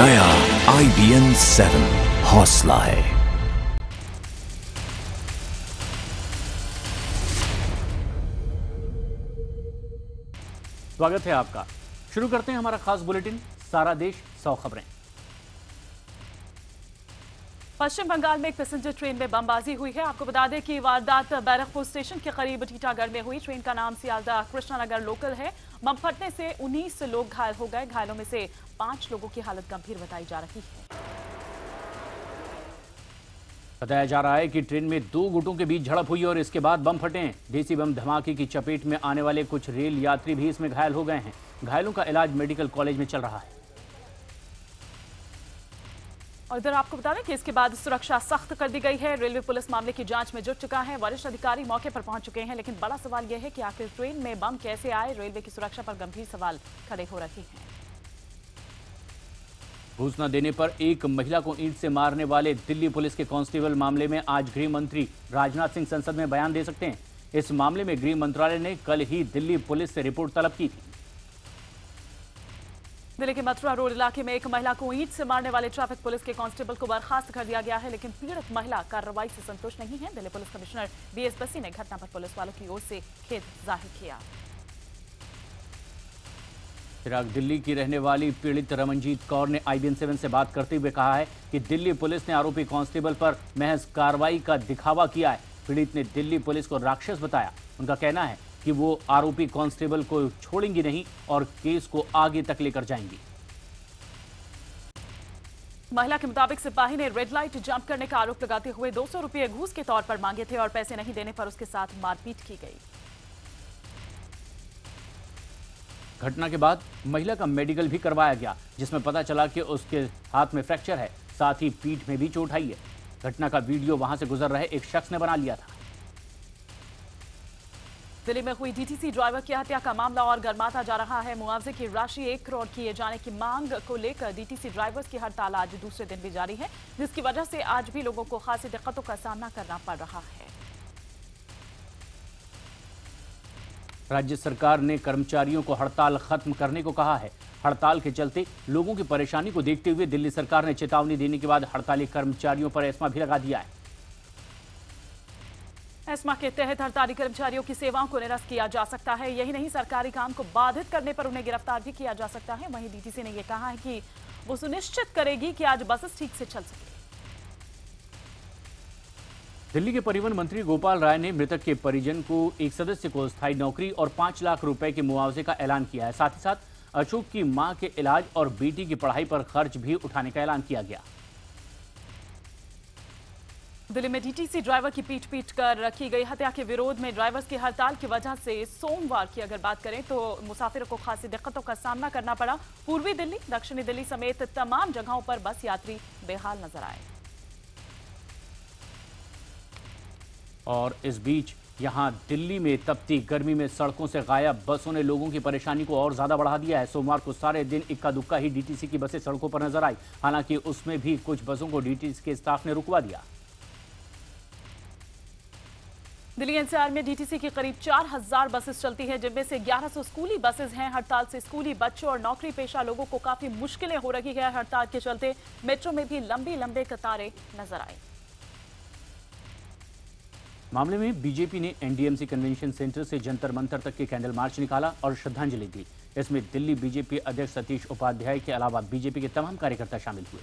नया आई B N seven हौसला है स्वागत है आपका शुरू करते हैं हमारा खास बुलेटिन सारा देश सौ खबरें पश्चिम बंगाल में एक पैसेंजर ट्रेन में बमबाजी हुई है आपको बता दें कि वारदात बैरकपुर स्टेशन के करीब टीटागढ़ में हुई ट्रेन का नाम सियालदा कृष्णानगर लोकल है बम फटने से उन्नीस लोग घायल हो गए घायलों में से पांच लोगों की हालत गंभीर बताई जा रही है बताया जा रहा है कि ट्रेन में दो गुटों के बीच झड़प हुई और इसके बाद बम फटे देसी बम धमाके की चपेट में आने वाले कुछ रेल यात्री भी इसमें घायल हो गए हैं घायलों का इलाज मेडिकल कॉलेज में चल रहा है और इधर आपको बता दें कि इसके बाद सुरक्षा सख्त कर दी गई है रेलवे पुलिस मामले की जांच में जुट चुका है वरिष्ठ अधिकारी मौके पर पहुंच चुके हैं लेकिन बड़ा सवाल यह है कि आखिर ट्रेन में बम कैसे आए रेलवे की सुरक्षा पर गंभीर सवाल खड़े हो रहे हैं घोषणा देने पर एक महिला को ईट से मारने वाले दिल्ली पुलिस के कांस्टेबल मामले में आज गृह मंत्री राजनाथ सिंह संसद में बयान दे सकते हैं इस मामले में गृह मंत्रालय ने कल ही दिल्ली पुलिस से रिपोर्ट तलब की थी दिल्ली के मथुरा रोड इलाके में एक महिला को ईंट से मारने वाले ट्रैफिक पुलिस के कांस्टेबल को बर्खास्त कर दिया गया है लेकिन पीड़ित महिला कार्रवाई से संतुष्ट नहीं है Delhi police commissioner S Bassi ने घटना पर पुलिस वालों की ओर से खेद जाहिर किया फिराक दिल्ली की रहने वाली पीड़ित रमनजीत कौर ने आईबीएन सेवन से बात करते हुए कहा है कि दिल्ली पुलिस ने आरोपी कांस्टेबल पर महज कार्रवाई का दिखावा किया है पीड़ित ने दिल्ली पुलिस को राक्षस बताया उनका कहना है कि वो आरोपी कांस्टेबल को छोड़ेंगी नहीं और केस को आगे तक लेकर जाएंगी महिला के मुताबिक सिपाही ने रेड लाइट जंप करने का आरोप लगाते हुए दो सौ रुपये घूस के तौर पर मांगे थे और पैसे नहीं देने पर उसके साथ मारपीट की गई घटना के बाद महिला का मेडिकल भी करवाया गया जिसमें पता चला कि उसके हाथ में फ्रैक्चर है साथ ही पीठ में भी चोट आई है घटना का वीडियो वहां से गुजर रहे एक शख्स ने बना लिया था जिले में हुई डीटीसी ड्राइवर की हत्या का मामला और गरमाता जा रहा है मुआवजे की राशि एक करोड़ किए जाने की मांग को लेकर डीटीसी ड्राइवर्स की हड़ताल आज दूसरे दिन भी जारी है जिसकी वजह से आज भी लोगों को खासी दिक्कतों का सामना करना पड़ रहा है राज्य सरकार ने कर्मचारियों को हड़ताल खत्म करने को कहा है हड़ताल के चलते लोगों की परेशानी को देखते हुए दिल्ली सरकार ने चेतावनी देने के बाद हड़ताली कर्मचारियों पर ऐसा भी लगा दिया है एस्मा के तहत हड़ताली कर्मचारियों की सेवाओं को निरस्त किया जा सकता है यही नहीं सरकारी काम को बाधित करने पर उन्हें गिरफ्तार भी किया जा सकता है वहीं डीटीसी ने यह कहा है कि वो सुनिश्चित करेगी कि आज बसेस ठीक से चल सके दिल्ली के परिवहन मंत्री गोपाल राय ने मृतक के परिजन को एक सदस्य को स्थायी नौकरी और पांच लाख रुपए के मुआवजे का ऐलान किया है साथ ही साथ अशोक की मां के इलाज और बेटी की पढ़ाई पर खर्च भी उठाने का ऐलान किया गया दिल्ली में डीटीसी ड्राइवर की पीट पीट कर रखी गई हत्या के विरोध में ड्राइवर्स की हड़ताल की वजह से सोमवार की अगर बात करें तो मुसाफिरों को खासी दिक्कतों का सामना करना पड़ा पूर्वी दिल्ली दक्षिणी दिल्ली समेत तमाम जगहों पर बस यात्री बेहाल नजर आए और इस बीच यहां दिल्ली में तपती गर्मी में सड़कों से गायब बसों ने लोगों की परेशानी को और ज्यादा बढ़ा दिया है सोमवार को सारे दिन इक्का दुक्का ही डीटीसी की बसें सड़कों पर नजर आई हालांकि उसमें भी कुछ बसों को डीटीसी के स्टाफ ने रुकवा दिया दिल्ली एनसीआर में डीटीसी की करीब 4000 बसेस चलती हैं जिनमें से 1100 स्कूली बसेस हैं हड़ताल से स्कूली बच्चों और नौकरी पेशा लोगों को काफी मुश्किलें हो रही है हड़ताल के चलते मेट्रो में भी लंबी लंबे कतारें नजर आई मामले में बीजेपी ने एनडीएमसी कन्वेंशन सेंटर से जंतर मंतर तक के कैंडल मार्च निकाला और श्रद्धांजलि दी इसमें दिल्ली बीजेपी अध्यक्ष सतीश उपाध्याय के अलावा बीजेपी के तमाम कार्यकर्ता शामिल हुए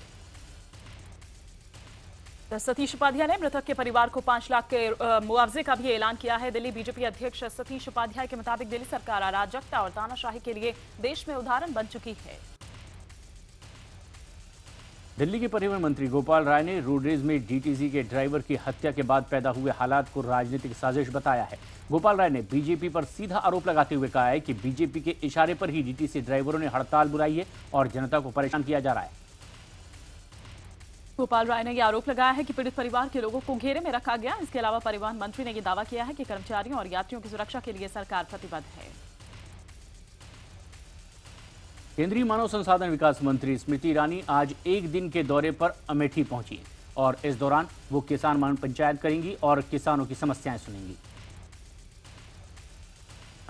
सतीश उपाध्याय ने मृतक के परिवार को पांच लाख के मुआवजे का भी ऐलान किया है दिल्ली बीजेपी अध्यक्ष सतीश उपाध्याय के मुताबिक दिल्ली सरकार अराजकता और तानाशाही के लिए देश में उदाहरण बन चुकी है दिल्ली के परिवहन मंत्री गोपाल राय ने रोडरेज में डीटीसी के ड्राइवर की हत्या के बाद पैदा हुए हालात को राजनीतिक साजिश बताया है गोपाल राय ने बीजेपी पर सीधा आरोप लगाते हुए कहा है कि बीजेपी के इशारे पर ही डीटीसी ड्राइवरों ने हड़ताल बुलाई है और जनता को परेशान किया जा रहा है गोपाल राय ने यह आरोप लगाया है कि पीड़ित परिवार के लोगों को घेरे में रखा गया इसके अलावा परिवहन मंत्री ने यह दावा किया है कि कर्मचारियों और यात्रियों की सुरक्षा के लिए सरकार प्रतिबद्ध है केंद्रीय मानव संसाधन विकास मंत्री स्मृति ईरानी आज एक दिन के दौरे पर अमेठी पहुंची और इस दौरान वो किसान मान पंचायत करेंगी और किसानों की समस्याएं सुनेंगी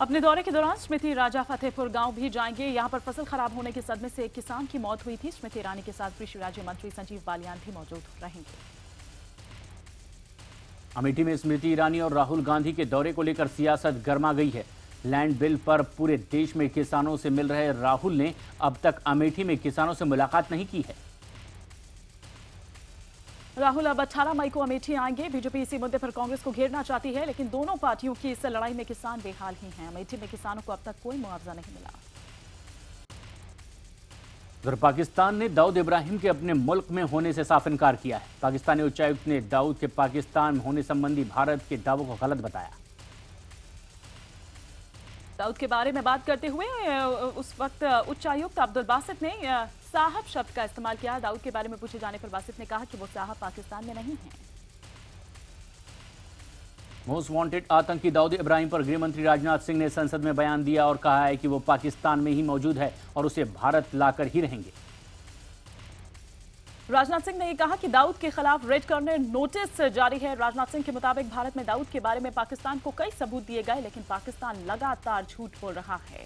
अपने दौरे के दौरान स्मृति राजा फतेहपुर गांव भी जाएंगे यहां पर फसल खराब होने के सदमे से एक किसान की मौत हुई थी स्मृति ईरानी के साथ कृषि राज्य मंत्री संजीव बालियान भी मौजूद रहेंगे अमेठी में स्मृति ईरानी और राहुल गांधी के दौरे को लेकर सियासत गर्मा गई है लैंड बिल पर पूरे देश में किसानों से मिल रहे राहुल ने अब तक अमेठी में किसानों से मुलाकात नहीं की है राहुल अब अठारह मई को अमेठी आएंगे बीजेपी इसी मुद्दे पर कांग्रेस को घेरना चाहती है लेकिन दोनों पार्टियों की इस लड़ाई में किसान बेहाल ही हैं अमेठी में किसानों को अब तक कोई मुआवजा नहीं मिला उधर पाकिस्तान ने दाऊद इब्राहिम के अपने मुल्क में होने से साफ इनकार किया है पाकिस्तानी उच्चायुक्त ने दाऊद के पाकिस्तान में होने संबंधी भारत के दावों को गलत बताया दाऊद के बारे में बात करते हुए उस वक्त उच्चायुक्त अब्दुल बासित ने साहब शब्द का इस्तेमाल किया दाऊद के बारे में पूछे जाने पर बासित ने कहा कि वो साहब पाकिस्तान में नहीं है मोस्ट वांटेड आतंकी दाऊद इब्राहिम पर गृह मंत्री राजनाथ सिंह ने संसद में बयान दिया और कहा है कि वो पाकिस्तान में ही मौजूद है और उसे भारत लाकर ही रहेंगे राजनाथ सिंह ने यह कहा कि दाऊद के खिलाफ रेड कॉर्नर नोटिस जारी है राजनाथ सिंह के मुताबिक भारत में दाऊद के बारे में पाकिस्तान को कई सबूत दिए गए लेकिन पाकिस्तान लगातार झूठ बोल रहा है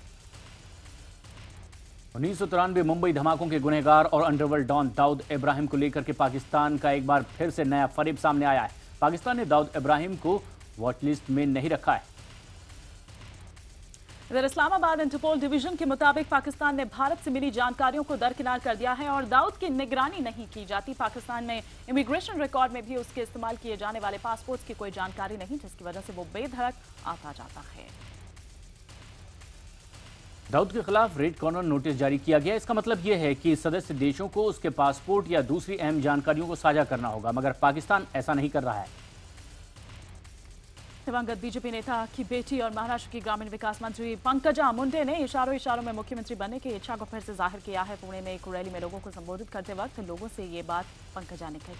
उन्नीस सौ तिरानवे मुंबई धमाकों के गुनहगार और अंडरवर्ल्ड डॉन दाऊद इब्राहिम को लेकर के पाकिस्तान का एक बार फिर से नया फरीब सामने आया है पाकिस्तान ने दाऊद इब्राहिम को वॉटलिस्ट में नहीं रखा है इधर इस्लामाबाद इंटरपोल डिवीजन के मुताबिक पाकिस्तान ने भारत से मिली जानकारियों को दरकिनार कर दिया है और दाऊद की निगरानी नहीं की जाती पाकिस्तान में इमिग्रेशन रिकॉर्ड में भी उसके इस्तेमाल किए जाने वाले पासपोर्ट की कोई जानकारी नहीं जिसकी वजह से वो बेधड़क आता जाता है दाऊद के खिलाफ रेड कॉर्नर नोटिस जारी किया गया इसका मतलब यह है कि सदस्य देशों को उसके पासपोर्ट या दूसरी अहम जानकारियों को साझा करना होगा मगर पाकिस्तान ऐसा नहीं कर रहा है दिवंगत बीजेपी नेता की बेटी और महाराष्ट्र की ग्रामीण विकास मंत्री पंकजा मुंडे ने इशारों इशारों में मुख्यमंत्री बनने की इच्छा को फिर से जाहिर किया है पुणे में एक रैली में लोगों को संबोधित करते वक्त लोगों से ये बात पंकजा ने कही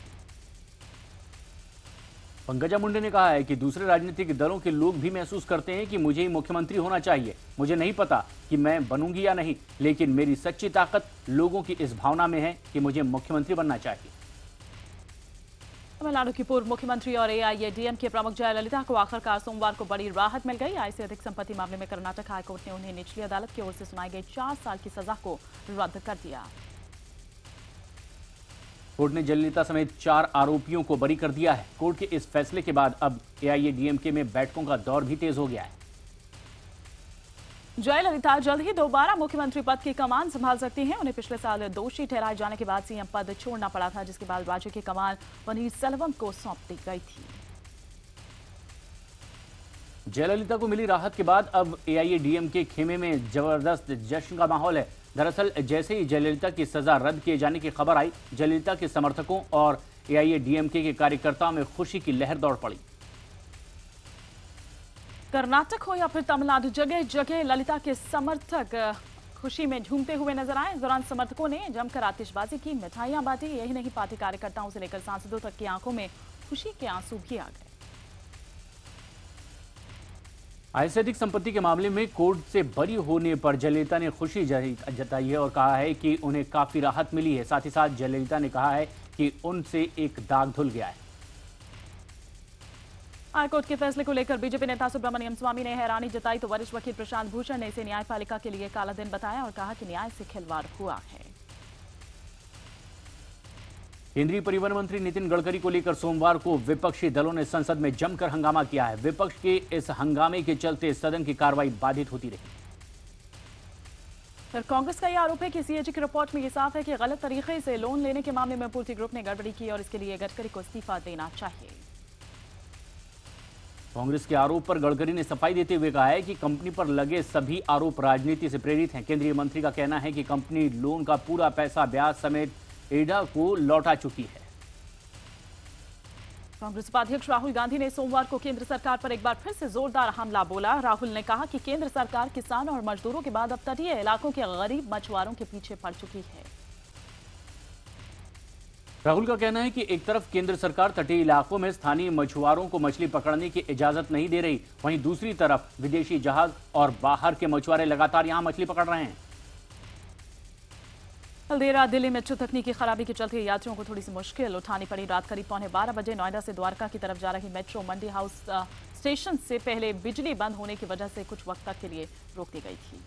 पंकजा मुंडे ने कहा है कि दूसरे राजनीतिक दलों के लोग भी महसूस करते हैं कि मुझे ही मुख्यमंत्री होना चाहिए मुझे नहीं पता कि मैं बनूंगी या नहीं लेकिन मेरी सच्ची ताकत लोगों की इस भावना में है कि मुझे मुख्यमंत्री बनना चाहिए तमिलनाडु की पूर्व मुख्यमंत्री और एआईएडीएम के प्रमुख जयललिता को आखिरकार सोमवार को बड़ी राहत मिल गई आय से अधिक संपत्ति मामले में कर्नाटक हाईकोर्ट ने उन्हें निचली अदालत की ओर से सुनाई गई चार साल की सजा को रद्द कर दिया कोर्ट ने जयललिता समेत चार आरोपियों को बरी कर दिया है कोर्ट के इस फैसले के बाद अब एआईएडीएमके में बैठकों का दौर भी तेज हो गया है जयललिता जल्द ही दोबारा मुख्यमंत्री पद की कमान संभाल सकती हैं उन्हें पिछले साल दोषी ठहराए जाने के बाद सीएम पद छोड़ना पड़ा था जिसके बाद राज्य की कमान पनीर सेल्वम को सौंप दी गई थी जयललिता को मिली राहत के बाद अब एआईएडीएम के खेमे में जबरदस्त जश्न का माहौल है दरअसल जैसे ही जयललिता की सजा रद्द किए जाने की खबर आई जयललिता के समर्थकों और एआईएडीएमके के कार्यकर्ताओं में खुशी की लहर दौड़ पड़ी कर्नाटक हो या फिर तमिलनाडु जगह जगह ललिता के समर्थक खुशी में झूमते हुए नजर आए इस दौरान समर्थकों ने जमकर आतिशबाजी की मिठाइयां बांटी यही नहीं पार्टी कार्यकर्ताओं से लेकर सांसदों तक की आंखों में खुशी के आंसू भी आ गए आय से अधिक संपत्ति के मामले में कोर्ट से बरी होने पर जयलिता ने खुशी जताई है और कहा है कि उन्हें काफी राहत मिली है साथ ही साथ जयलिता ने कहा है कि उनसे एक दाग धुल गया है हाईकोर्ट के फैसले को लेकर बीजेपी नेता सुब्रमण्यम स्वामी ने हैरानी जताई तो वरिष्ठ वकील प्रशांत भूषण ने इसे न्यायपालिका के लिए काला दिन बताया और कहा कि न्याय से खिलवाड़ हुआ है केंद्रीय परिवहन मंत्री नितिन गडकरी को लेकर सोमवार को विपक्षी दलों ने संसद में जमकर हंगामा किया है विपक्ष के इस हंगामे के चलते सदन की कार्रवाई बाधित होती रही कांग्रेस का यह आरोप है कि सीएजी की रिपोर्ट में यह साफ है कि गलत तरीके से लोन लेने के मामले में पूर्ति ग्रुप ने गड़बड़ी की और इसके लिए गडकरी को इस्तीफा देना चाहिए कांग्रेस के आरोप पर गडकरी ने सफाई देते हुए कहा है कि कंपनी पर लगे सभी आरोप राजनीति से प्रेरित हैं केंद्रीय मंत्री का कहना है कि कंपनी लोन का पूरा पैसा ब्याज समेत एडा को लौटा चुकी है कांग्रेस उपाध्यक्ष राहुल गांधी ने सोमवार को केंद्र सरकार पर एक बार फिर से जोरदार हमला बोला राहुल ने कहा कि केंद्र सरकार किसान और मजदूरों के बाद अब तटीय इलाकों के गरीब मछुआरों के पीछे पड़ चुकी है राहुल का कहना है कि एक तरफ केंद्र सरकार तटीय इलाकों में स्थानीय मछुआरों को मछली पकड़ने की इजाजत नहीं दे रही वहीं दूसरी तरफ विदेशी जहाज और बाहर के मछुआरे लगातार यहां मछली पकड़ रहे हैं कल देर रात दिल्ली मेट्रो तकनीकी खराबी के चलते यात्रियों को थोड़ी सी मुश्किल उठानी पड़ी रात करीब पौने बारह बजे नोएडा से द्वारका की तरफ जा रही मेट्रो मंडी हाउस स्टेशन से पहले बिजली बंद होने की वजह से कुछ वक्त तक के लिए रोक दी गई थी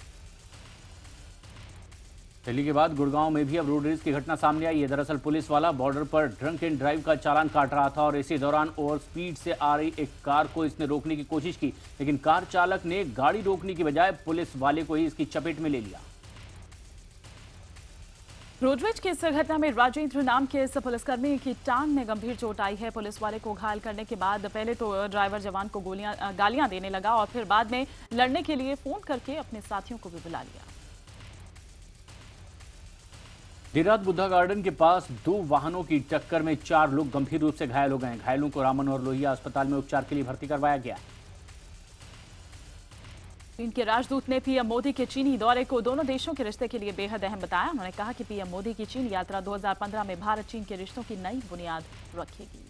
दिल्ली के बाद गुड़गांव में भी अब रोड की घटना सामने आई है दरअसल पुलिस वाला बॉर्डर पर ड्रंक एंड ड्राइव का चालान काट रहा था और इसी दौरान ओवर स्पीड से आ रही एक कार को इसने रोकने की कोशिश की लेकिन कार चालक ने गाड़ी रोकने की बजाय पुलिस वाले को ही इसकी चपेट में ले लिया रोडवेज की इस घटना में राजेंद्र नाम के इस पुलिसकर्मी की टांग में गंभीर चोट आई है पुलिस वाले को घायल करने के बाद पहले तो ड्राइवर जवान को गोलियां गालियां देने लगा और फिर बाद में लड़ने के लिए फोन करके अपने साथियों को भी बुला लिया देर बुद्धा गार्डन के पास दो वाहनों की टक्कर में चार लोग गंभीर रूप से घायल हो गए घायलों को रामन और लोहिया अस्पताल में उपचार के लिए भर्ती करवाया गया चीन के राजदूत ने पीएम मोदी के चीनी दौरे को दोनों देशों के रिश्ते के लिए बेहद अहम बताया उन्होंने कहा कि पीएम मोदी की चीन यात्रा 2015 में भारत चीन के रिश्तों की नई बुनियाद रखेगी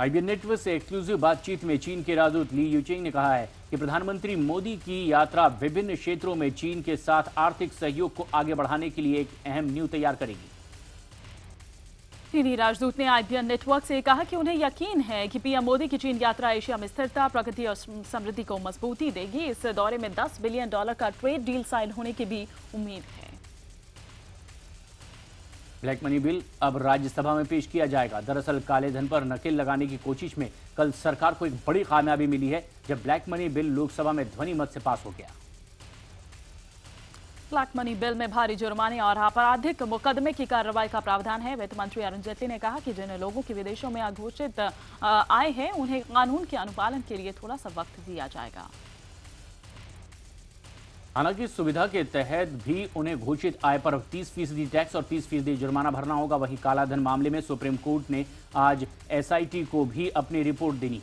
आईबीएन नेटवर्क से एक्सक्लूसिव बातचीत में चीन के राजदूत ली यूचिंग ने कहा है कि प्रधानमंत्री मोदी की यात्रा विभिन्न क्षेत्रों में चीन के साथ आर्थिक सहयोग को आगे बढ़ाने के लिए एक अहम न्यू तैयार करेगी चीनी राजदूत ने आईबीएन नेटवर्क से कहा कि उन्हें यकीन है कि पीएम मोदी की चीन यात्रा एशिया में स्थिरता प्रगति और समृद्धि को मजबूती देगी इस दौरे में दस बिलियन डॉलर का ट्रेड डील साइन होने की भी उम्मीद है ब्लैक मनी बिल अब राज्यसभा में पेश किया जाएगा दरअसल काले धन पर नकेल लगाने की कोशिश में कल सरकार को एक बड़ी कामयाबी मिली है जब ब्लैक मनी बिल लोकसभा में ध्वनि मत से पास हो गया ब्लैक मनी बिल में भारी जुर्माने और आपराधिक मुकदमे की कार्रवाई का प्रावधान है वित्त मंत्री अरुण जेटली ने कहा कि जिन लोगों की विदेशों में अघोषित आए हैं उन्हें कानून के अनुपालन के लिए थोड़ा सा वक्त दिया जाएगा हालांकि सुविधा के तहत भी उन्हें घोषित आय पर 30 फीसदी टैक्स और 30 फीसदी जुर्माना भरना होगा वहीं कालाधन मामले में सुप्रीम कोर्ट ने आज एसआईटी को भी अपनी रिपोर्ट देनी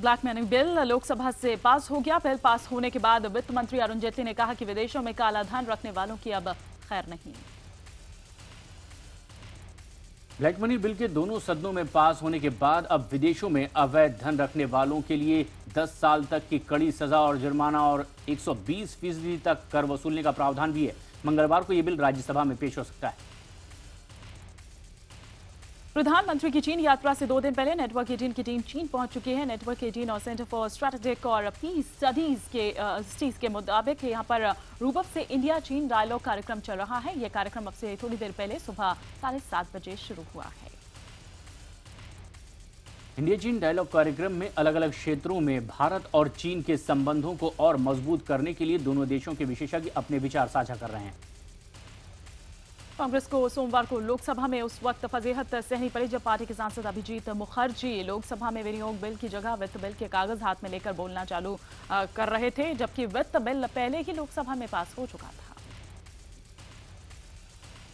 ब्लैक बिल लोकसभा से पास हो गया बिल पास होने के बाद वित्त मंत्री अरुण जेटली ने कहा कि विदेशों में कालाधन रखने वालों की अब खैर नहीं ब्लैक मनी बिल के दोनों सदनों में पास होने के बाद अब विदेशों में अवैध धन रखने वालों के लिए 10 साल तक की कड़ी सजा और जुर्माना और 120 फीसदी तक कर वसूलने का प्रावधान भी है मंगलवार को ये बिल राज्यसभा में पेश हो सकता है प्रधानमंत्री की चीन यात्रा से दो दिन पहले नेटवर्क एटीन की टीम चीन पहुंच चुकी है नेटवर्क एटीन और सेंटर फॉर स्ट्रेटेजिक और पीस स्टडीज के स्टडीज के मुताबिक यहाँ पर रूबक से इंडिया चीन डायलॉग कार्यक्रम चल रहा है यह कार्यक्रम अब से थोड़ी देर पहले सुबह साढ़े सात बजे शुरू हुआ है इंडिया चीन डायलॉग कार्यक्रम में अलग अलग क्षेत्रों में भारत और चीन के संबंधों को और मजबूत करने के लिए दोनों देशों के विशेषज्ञ अपने विचार साझा कर रहे हैं कांग्रेस को सोमवार को लोकसभा में उस वक्त फजीहत सहनी पड़ी जब पार्टी के सांसद अभिजीत मुखर्जी लोकसभा में विनियोग बिल की जगह वित्त बिल के कागज हाथ में लेकर बोलना चालू कर रहे थे जबकि वित्त बिल पहले ही लोकसभा में पास हो चुका था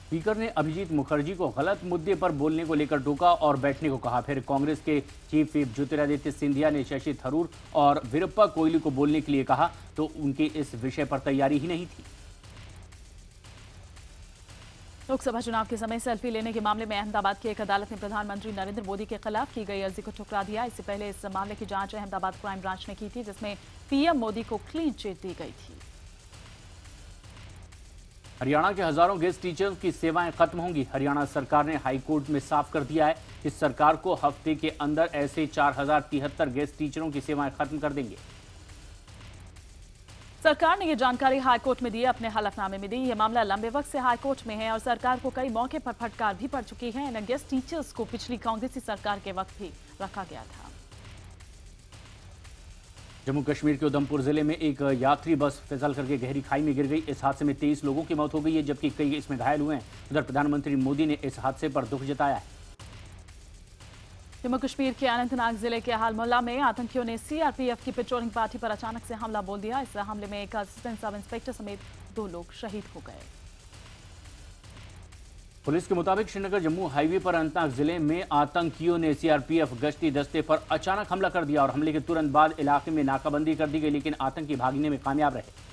स्पीकर ने अभिजीत मुखर्जी को गलत मुद्दे पर बोलने को लेकर टोका और बैठने को कहा फिर कांग्रेस के चीफ विप ज्योतिरादित्य सिंधिया ने शशि थरूर और वीरप्पा कोहली को बोलने के लिए कहा तो उनकी इस विषय पर तैयारी ही नहीं थी लोकसभा चुनाव के समय सेल्फी लेने के मामले में अहमदाबाद की एक अदालत ने प्रधानमंत्री नरेंद्र मोदी के खिलाफ की गई अर्जी को ठुकरा दिया इससे पहले इस मामले की जांच अहमदाबाद क्राइम ब्रांच ने की थी जिसमें पीएम मोदी को क्लीन चिट दी गई थी हरियाणा के हजारों गेस्ट टीचर्स की सेवाएं खत्म होंगी हरियाणा सरकार ने हाईकोर्ट में साफ कर दिया है कि सरकार को हफ्ते के अंदर ऐसे चार गेस्ट टीचरों की सेवाएं खत्म कर देंगे सरकार ने ये जानकारी हाईकोर्ट में दी अपने हलफनामे में दी ये मामला लंबे वक्त से हाईकोर्ट में है और सरकार को कई मौके पर फटकार भी पड़ चुकी है एनएगेस्ट टीचर्स को पिछली कांग्रेसी सरकार के वक्त भी रखा गया था जम्मू कश्मीर के उधमपुर जिले में एक यात्री बस फिसल करके गहरी खाई में गिर गई इस हादसे में तेईस लोगों की मौत हो गई है जबकि कई इसमें घायल हुए हैं उधर प्रधानमंत्री मोदी ने इस हादसे पर दुख जताया है जम्मू कश्मीर के अनंतनाग जिले के हाल मोहल्ला में आतंकियों ने सीआरपीएफ की पेट्रोलिंग पार्टी पर अचानक से हमला बोल दिया इस हमले में एक असिस्टेंट सब इंस्पेक्टर समेत दो लोग शहीद हो गए पुलिस के मुताबिक श्रीनगर जम्मू हाईवे पर अनंतनाग जिले में आतंकियों ने सीआरपीएफ गश्ती दस्ते पर अचानक हमला कर दिया और हमले के तुरंत बाद इलाके में नाकाबंदी कर दी गई लेकिन आतंकी भागने में कामयाब रहे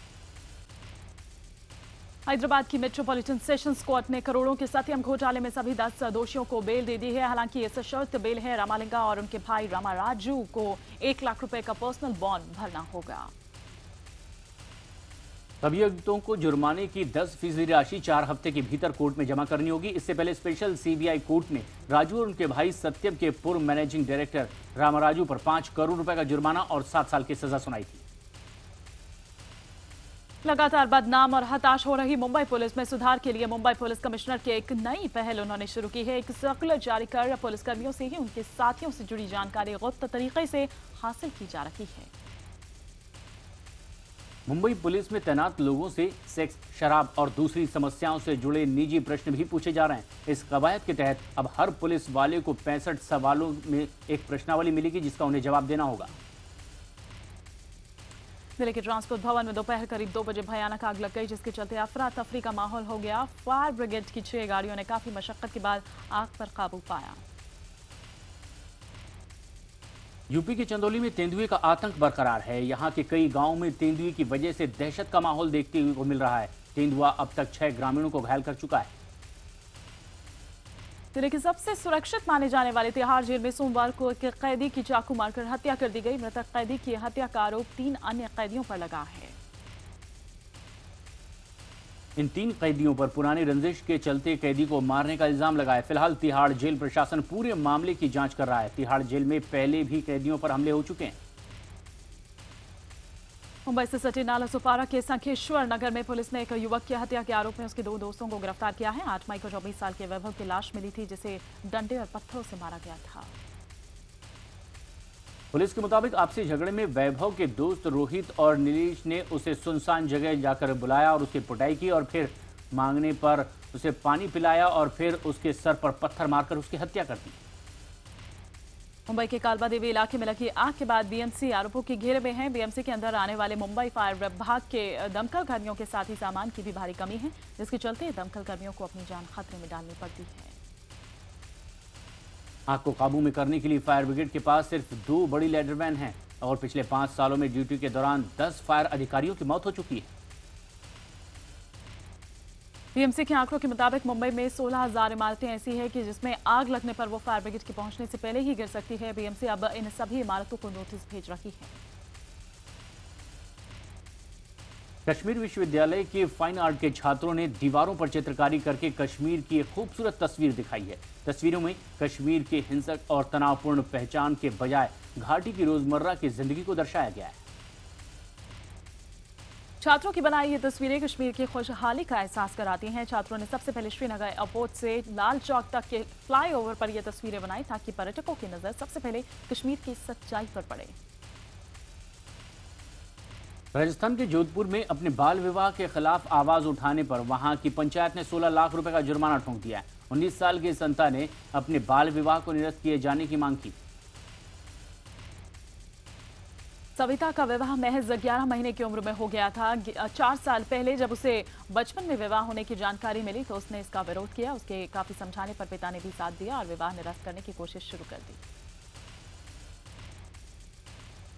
हैदराबाद की मेट्रोपॉलिटन सेशन कोर्ट ने करोड़ों के सत्यम घोटाले में सभी दस दोषियों को बेल दे दी है हालांकि ये सशर्त बेल है रामालिंगा और उनके भाई रामाराजू को एक लाख रुपए का पर्सनल बॉन्ड भरना होगा अभियुक्तों को जुर्माने की 10 फीसदी राशि चार हफ्ते के भीतर कोर्ट में जमा करनी होगी इससे पहले स्पेशल सीबीआई कोर्ट ने राजू और उनके भाई सत्यम के पूर्व मैनेजिंग डायरेक्टर रामाराजू पर पांच करोड़ रुपए का जुर्माना और सात साल की सजा सुनाई थी लगातार बदनाम और हताश हो रही मुंबई पुलिस में सुधार के लिए मुंबई पुलिस कमिश्नर की एक नई पहल उन्होंने शुरू की है एक सर्कुलर जारी कर पुलिसकर्मियों से ही उनके साथियों से जुड़ी जानकारी गुप्त तरीके से हासिल की जा रही है मुंबई पुलिस में तैनात लोगों से सेक्स शराब और दूसरी समस्याओं से जुड़े निजी प्रश्न भी पूछे जा रहे हैं इस कवायद के तहत अब हर पुलिस वाले को पैंसठ सवालों में एक प्रश्नावली मिलेगी जिसका उन्हें जवाब देना होगा जिले के ट्रांसपोर्ट भवन में दोपहर करीब दो बजे भयानक आग लग गई जिसके चलते अफरा तफरी का माहौल हो गया फायर ब्रिगेड की छह गाड़ियों ने काफी मशक्कत के बाद आग पर काबू पाया यूपी के चंदौली में तेंदुए का आतंक बरकरार है यहाँ के कई गाँव में तेंदुए की वजह से दहशत का माहौल देखते हुए मिल रहा है तेंदुआ अब तक छह ग्रामीणों को घायल कर चुका है जिले के सबसे सुरक्षित माने जाने वाले तिहाड़ जेल में सोमवार को एक कैदी की चाकू मारकर हत्या कर दी गई मृतक कैदी की हत्या का आरोप तीन अन्य कैदियों पर लगा है इन तीन कैदियों पर पुराने रंजिश के चलते कैदी को मारने का इल्जाम लगाया फिलहाल तिहाड़ जेल प्रशासन पूरे मामले की जांच कर रहा है तिहाड़ जेल में पहले भी कैदियों पर हमले हो चुके हैं मुंबई से नाला सुपारा के संखेश्वर नगर में पुलिस ने एक युवक की हत्या के आरोप में उसके दो दोस्तों को गिरफ्तार किया है आठ मई को चौबीस साल के वैभव की लाश मिली थी जिसे डंडे और पत्थरों से मारा गया था पुलिस के मुताबिक आपसी झगड़े में वैभव के दोस्त रोहित और नीलेश ने उसे सुनसान जगह जाकर बुलाया और उसकी पुटाई की और फिर मांगने पर उसे पानी पिलाया और फिर उसके सर पर पत्थर मारकर उसकी हत्या कर दी मुंबई के कालबा देवी इलाके में लगी आग के बाद बीएमसी आरोपों के घेरे में है बीएमसी के अंदर आने वाले मुंबई फायर विभाग के दमकल कर्मियों के साथ ही सामान की भी भारी कमी है जिसके चलते दमकल कर्मियों को अपनी जान खतरे में डालनी पड़ती है आग को काबू में करने के लिए फायर ब्रिगेड के पास सिर्फ दो बड़ी लेडरमैन है और पिछले पांच सालों में ड्यूटी के दौरान दस फायर अधिकारियों की मौत हो चुकी है बीएमसी की आंकड़ों के मुताबिक मुंबई में 16,000 इमारतें ऐसी हैं कि जिसमें आग लगने पर वो फायर ब्रिगेड के पहुंचने से पहले ही गिर सकती है बीएमसी अब इन सभी इमारतों को नोटिस भेज रही है कश्मीर विश्वविद्यालय के फाइन आर्ट के छात्रों ने दीवारों पर चित्रकारी करके कश्मीर की एक खूबसूरत तस्वीर दिखाई है तस्वीरों में कश्मीर के हिंसक और तनावपूर्ण पहचान के बजाय घाटी की रोजमर्रा की जिंदगी को दर्शाया गया है छात्रों की बनाई ये तस्वीरें कश्मीर की खुशहाली का एहसास कराती हैं छात्रों ने सबसे पहले श्रीनगर एयरपोर्ट से लाल चौक तक के फ्लाईओवर पर ये तस्वीरें बनाई ताकि पर्यटकों की नज़र सबसे पहले कश्मीर की सच्चाई पर पड़े राजस्थान के जोधपुर में अपने बाल विवाह के खिलाफ आवाज उठाने पर वहां की पंचायत ने 16 लाख रुपए का जुर्माना ठोंक दिया है 19 साल की संता ने अपने बाल विवाह को निरस्त किए जाने की मांग की सविता का विवाह महज ग्यारह महीने की उम्र में हो गया था चार साल पहले जब उसे बचपन में विवाह होने की जानकारी मिली तो उसने इसका विरोध किया उसके काफी समझाने पर पिता ने भी साथ दिया और विवाह निरस्त करने की कोशिश शुरू कर दी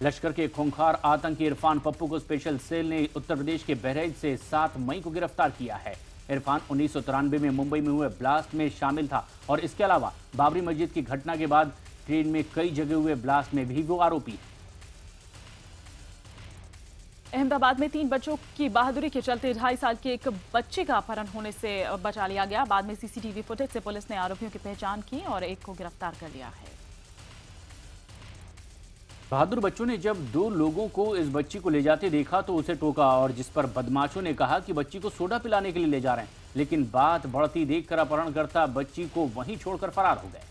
लश्कर के खूंखार आतंकी इरफान पप्पू को स्पेशल सेल ने उत्तर प्रदेश के बहराइच से सात मई को गिरफ्तार किया है इरफान उन्नीस में मुंबई में हुए ब्लास्ट में शामिल था और इसके अलावा बाबरी मस्जिद की घटना के बाद ट्रेन में कई जगह हुए ब्लास्ट में भी वो आरोपी है अहमदाबाद में तीन बच्चों की बहादुरी के चलते ढाई साल के एक बच्चे का अपहरण होने से बचा लिया गया बाद में सीसीटीवी फुटेज से पुलिस ने आरोपियों की पहचान की और एक को गिरफ्तार कर लिया है बहादुर बच्चों ने जब दो लोगों को इस बच्ची को ले जाते देखा तो उसे टोका और जिस पर बदमाशों ने कहा कि बच्ची को सोडा पिलाने के लिए ले जा रहे हैं लेकिन बात बढ़ती देखकर अपहरणकर्ता बच्ची को वहीं छोड़कर फरार हो गए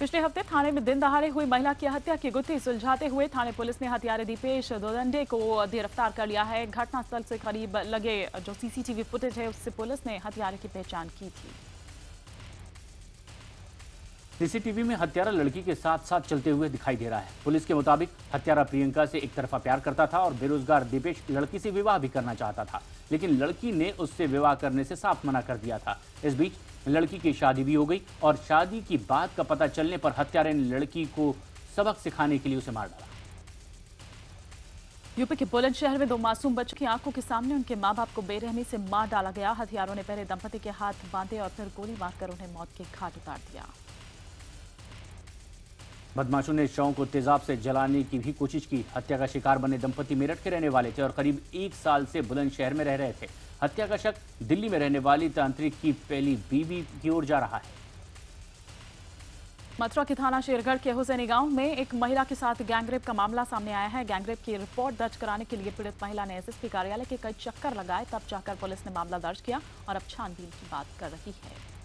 पिछले हफ्ते थाने में दिन दहाड़े हुई महिला की हत्या की गुत्थी सुलझाते हुए थाने पुलिस ने हथियारे दीपेश दोदंडे को गिरफ्तार कर लिया है घटनास्थल से करीब लगे जो सीसीटीवी फुटेज है उससे पुलिस ने हथियारे की पहचान की थी सीसीटीवी में हत्यारा लड़की के साथ साथ चलते हुए दिखाई दे रहा है पुलिस के मुताबिक हत्यारा प्रियंका से एक तरफा प्यार करता था और बेरोजगार दीपेश लड़की से विवाह भी करना चाहता था लेकिन लड़की ने उससे विवाह करने से साफ मना कर दिया था इस बीच लड़की की शादी भी हो गई और शादी की बात का पता चलने पर हत्यारे ने लड़की को सबक सिखाने के लिए उसे मार डाला यूपी के बुलंदशहर में दो मासूम बच्चों की आंखों के सामने उनके मां बाप को बेरहमी से मार डाला गया हथियारों ने पहले दंपति के हाथ बांधे और फिर गोली मारकर उन्हें मौत के घाट उतार दिया बदमाशों ने शव को तेजाब से जलाने की भी कोशिश की हत्या का शिकार बने दंपति मेरठ के रहने वाले थे और करीब एक साल से बुलंदशहर में रह रहे थे हत्या का शक दिल्ली में रहने वाली तांत्रिक की पहली बीबी की ओर जा रहा है मथुरा के थाना शेरगढ़ के हुसैनी गांव में एक महिला के साथ गैंगरेप का मामला सामने आया है गैंगरेप की रिपोर्ट दर्ज कराने के लिए पीड़ित महिला ने एसएसपी कार्यालय के कई चक्कर लगाए तब जाकर पुलिस ने मामला दर्ज किया और अब छानबीन की बात कर रही है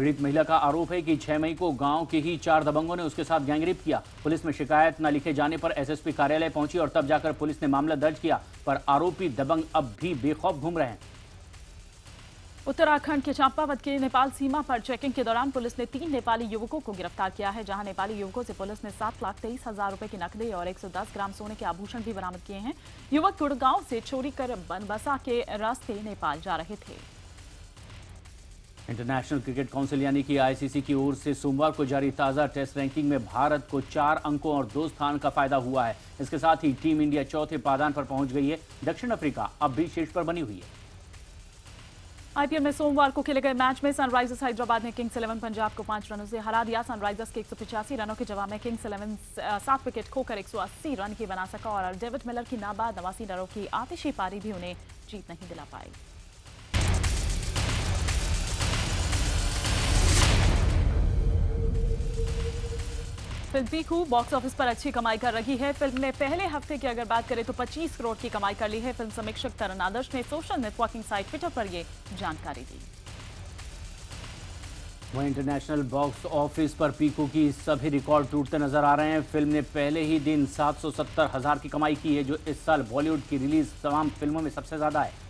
पीड़ित महिला का आरोप है कि 6 मई को गांव के ही चार दबंगों ने उसके साथ गैंगरेप किया पुलिस में शिकायत न लिखे जाने पर एसएसपी कार्यालय पहुंची और तब जाकर पुलिस ने मामला दर्ज किया पर आरोपी दबंग अब भी बेखौफ घूम रहे हैं उत्तराखंड के चंपावत के नेपाल सीमा पर चेकिंग के दौरान पुलिस ने तीन नेपाली युवकों को गिरफ्तार किया है जहां नेपाली युवकों से पुलिस ने सात लाख तेईस हजार रुपए की नकदी और 110 ग्राम सोने के आभूषण भी बरामद किए हैं युवक गुड़गांव से चोरी कर बनबसा के रास्ते नेपाल जा रहे थे इंटरनेशनल क्रिकेट काउंसिल यानी कि आईसीसी की ओर से सोमवार को जारी ताज़ा टेस्ट रैंकिंग में भारत को चार अंकों और दो स्थान का फायदा हुआ है इसके साथ ही टीम इंडिया चौथे पायदान पर पहुंच गई है दक्षिण अफ्रीका अब भी शीर्ष पर बनी हुई है आईपीएल में सोमवार को खेले गए मैच में सनराइजर्स हैदराबाद ने किंग्स इलेवन पंजाब को पांच रनों से हरा दिया सनराइजर्स के एक रनों के जवाब में किंग्स इलेवन सात विकेट खोकर एक रन की बना सका और डेविड मिलर की नाबाद नवासी रनों की आतिशी पारी भी उन्हें जीत नहीं दिला पाई फिल्म पीकू बॉक्स ऑफिस पर अच्छी कमाई कर रही है फिल्म ने पहले हफ्ते की अगर बात करें तो 25 करोड़ की कमाई कर ली है फिल्म समीक्षक तरन आदर्श ने सोशल नेटवर्किंग साइट ट्विटर पर ये जानकारी दी वहीं इंटरनेशनल बॉक्स ऑफिस पर पीकू की सभी रिकॉर्ड टूटते नजर आ रहे हैं फिल्म ने पहले ही दिन सात हजार की कमाई की है जो इस साल बॉलीवुड की रिलीज तमाम फिल्मों में सबसे ज्यादा है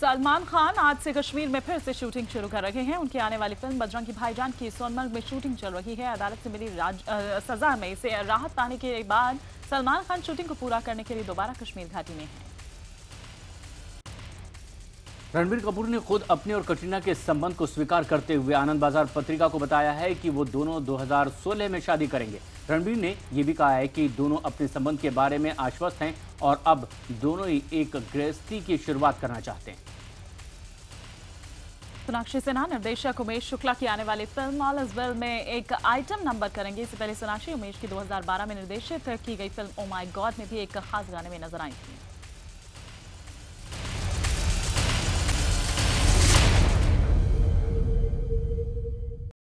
सलमान खान आज से कश्मीर में फिर से शूटिंग शुरू कर रहे हैं उनकी आने वाली फिल्म बजरंगी भाईजान की सोनमर्ग में शूटिंग चल रही है अदालत से मिली राज, आ, सजा में इसे राहत पाने के बाद सलमान खान शूटिंग को पूरा करने के लिए दोबारा कश्मीर घाटी में हैं रणबीर कपूर ने खुद अपने और कटरीना के संबंध को स्वीकार करते हुए आनंद बाजार पत्रिका को बताया है कि वो दोनों 2016 में शादी करेंगे रणबीर ने यह भी कहा है कि दोनों अपने संबंध के बारे में आश्वस्त हैं और अब दोनों ही एक गृहस्थी की शुरुआत करना चाहते हैं सोनाक्षी सिन्हा निर्देशक उमेश शुक्ला की आने वाली फिल्म ऑल इज वेल में एक आइटम नंबर करेंगे इससे पहले सोनाक्षी उमेश की 2012 में निर्देशित की गई फिल्म ओ माय गॉड में भी एक खास गाने में नजर आई थी